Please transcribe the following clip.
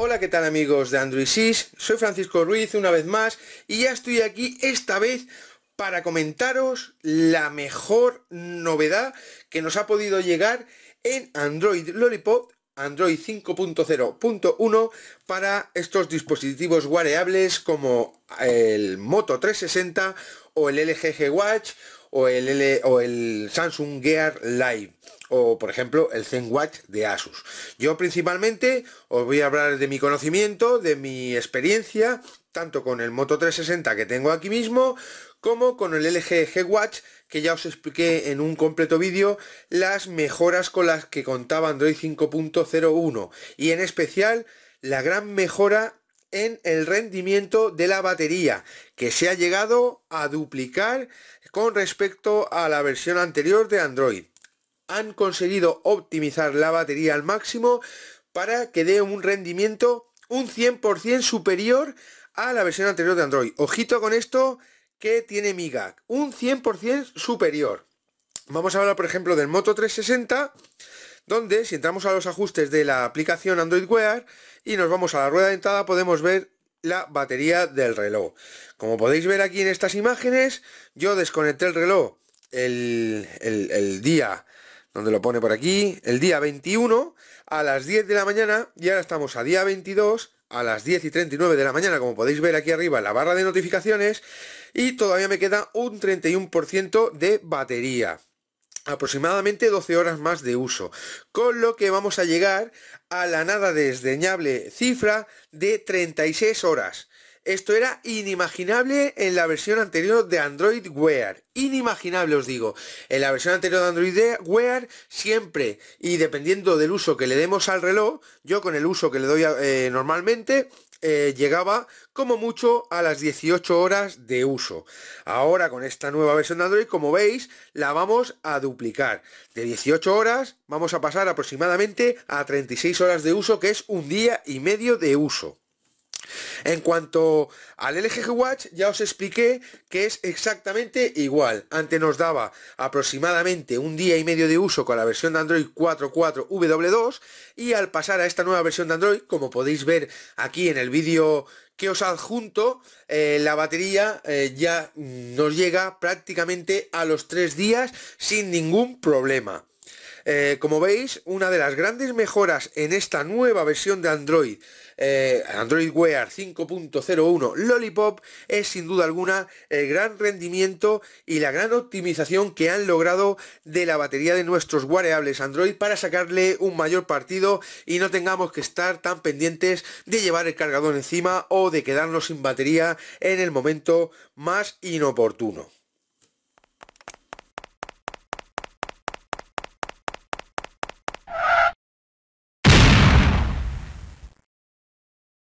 Hola, ¿qué tal amigos de Android 6? Soy Francisco Ruiz una vez más y ya estoy aquí esta vez para comentaros la mejor novedad que nos ha podido llegar en Android Lollipop Android 5.0.1 para estos dispositivos guareables como el Moto 360 o el LG Watch o el, o el Samsung Gear Live o por ejemplo el ZenWatch de Asus. Yo principalmente os voy a hablar de mi conocimiento, de mi experiencia, tanto con el Moto 360 que tengo aquí mismo, como con el LG G-Watch, que ya os expliqué en un completo vídeo las mejoras con las que contaba Android 5.01 y en especial la gran mejora en el rendimiento de la batería, que se ha llegado a duplicar con respecto a la versión anterior de Android han conseguido optimizar la batería al máximo para que dé un rendimiento un 100% superior a la versión anterior de Android. Ojito con esto que tiene MiGAC, un 100% superior. Vamos a hablar, por ejemplo, del Moto 360, donde si entramos a los ajustes de la aplicación Android Wear y nos vamos a la rueda dentada, podemos ver la batería del reloj. Como podéis ver aquí en estas imágenes, yo desconecté el reloj el día donde lo pone por aquí, el día 21 a las 10 de la mañana y ahora estamos a día 22 a las 10 y 39 de la mañana, como podéis ver aquí arriba en la barra de notificaciones, y todavía me queda un 31% de batería. Aproximadamente 12 horas más de uso, con lo que vamos a llegar a la nada desdeñable cifra de 36 horas. Esto era inimaginable en la versión anterior de Android Wear. Inimaginable os digo. En la versión anterior de Android Wear siempre y dependiendo del uso que le demos al reloj, yo con el uso que le doy eh, normalmente, eh, llegaba como mucho a las 18 horas de uso. Ahora con esta nueva versión de Android, como veis, la vamos a duplicar. De 18 horas vamos a pasar aproximadamente a 36 horas de uso, que es un día y medio de uso. En cuanto al LG Watch, ya os expliqué que es exactamente igual. Antes nos daba aproximadamente un día y medio de uso con la versión de Android 4.4 W2 y al pasar a esta nueva versión de Android, como podéis ver aquí en el vídeo que os adjunto, eh, la batería eh, ya nos llega prácticamente a los tres días sin ningún problema. Eh, como veis, una de las grandes mejoras en esta nueva versión de Android, eh, Android Wear 5.01 Lollipop, es sin duda alguna el gran rendimiento y la gran optimización que han logrado de la batería de nuestros wearables Android para sacarle un mayor partido y no tengamos que estar tan pendientes de llevar el cargador encima o de quedarnos sin batería en el momento más inoportuno.